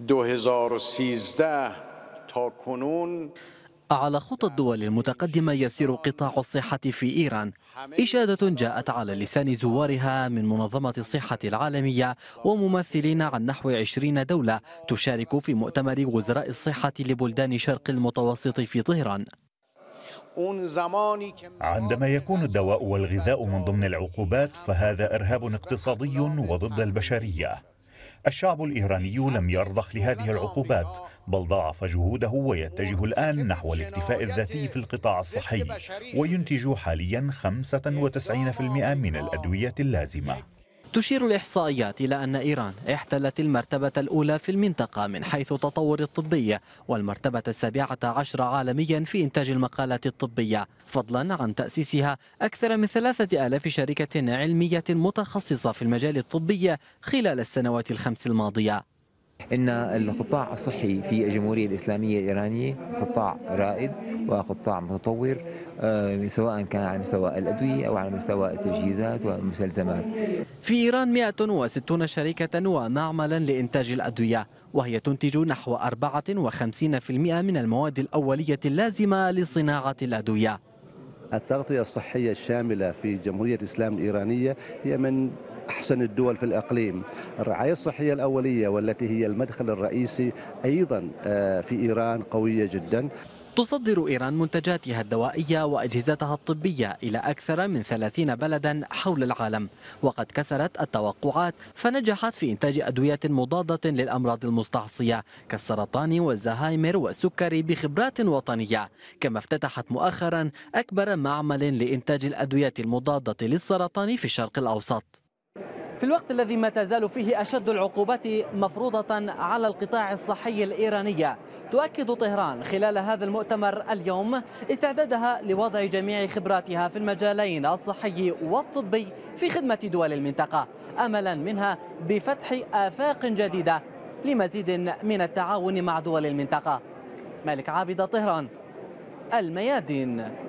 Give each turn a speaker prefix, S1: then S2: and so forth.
S1: 2013 تا کنون
S2: على خطى الدول المتقدمة يسير قطاع الصحة في إيران إشادة جاءت على لسان زوارها من منظمة الصحة العالمية وممثلين عن نحو 20 دولة تشارك في مؤتمر وزراء الصحة لبلدان شرق المتوسط في طهران
S1: عندما يكون الدواء والغذاء من ضمن العقوبات فهذا إرهاب اقتصادي وضد البشرية الشعب الإيراني لم يرضخ لهذه العقوبات بل ضاعف جهوده ويتجه الآن نحو الاكتفاء الذاتي في القطاع الصحي وينتج حاليا 95% من الأدوية اللازمة
S2: تشير الإحصائيات إلى أن إيران احتلت المرتبة الأولى في المنطقة من حيث التطور الطبي والمرتبة السابعة عشر عالميا في إنتاج المقالات الطبية فضلا عن تأسيسها أكثر من ثلاثة آلاف شركة علمية متخصصة في المجال الطبي خلال السنوات الخمس الماضية
S3: إن القطاع الصحي في الجمهورية الإسلامية الإيرانية قطاع رائد وقطاع متطور آه، سواء كان على مستوى الأدوية أو على مستوى التجهيزات والمستلزمات
S2: في إيران 160 شركة ومعملا لإنتاج الأدوية وهي تنتج نحو 54% من المواد الأولية اللازمة لصناعة الأدوية
S3: التغطية الصحية الشاملة في جمهورية الإسلام الإيرانية هي من أحسن الدول في الإقليم الرعاية الصحية الأولية والتي هي المدخل الرئيسي أيضا آه، في إيران قوية جدا تصدر إيران
S2: منتجاتها الدوائية وأجهزتها الطبية إلى أكثر من 30 بلدا حول العالم وقد كسرت التوقعات فنجحت في إنتاج أدوية مضادة للأمراض المستعصية كالسرطان والزهايمر والسكري بخبرات وطنية كما افتتحت مؤخرا أكبر معمل لإنتاج الأدوية المضادة للسرطان في الشرق الأوسط في الوقت الذي ما تزال فيه أشد العقوبات مفروضة على القطاع الصحي الإيراني تؤكد طهران خلال هذا المؤتمر اليوم استعدادها لوضع جميع خبراتها في المجالين الصحي والطبي في خدمة دول المنطقة أملا منها بفتح آفاق جديدة لمزيد من التعاون مع دول المنطقة مالك عابد طهران الميادين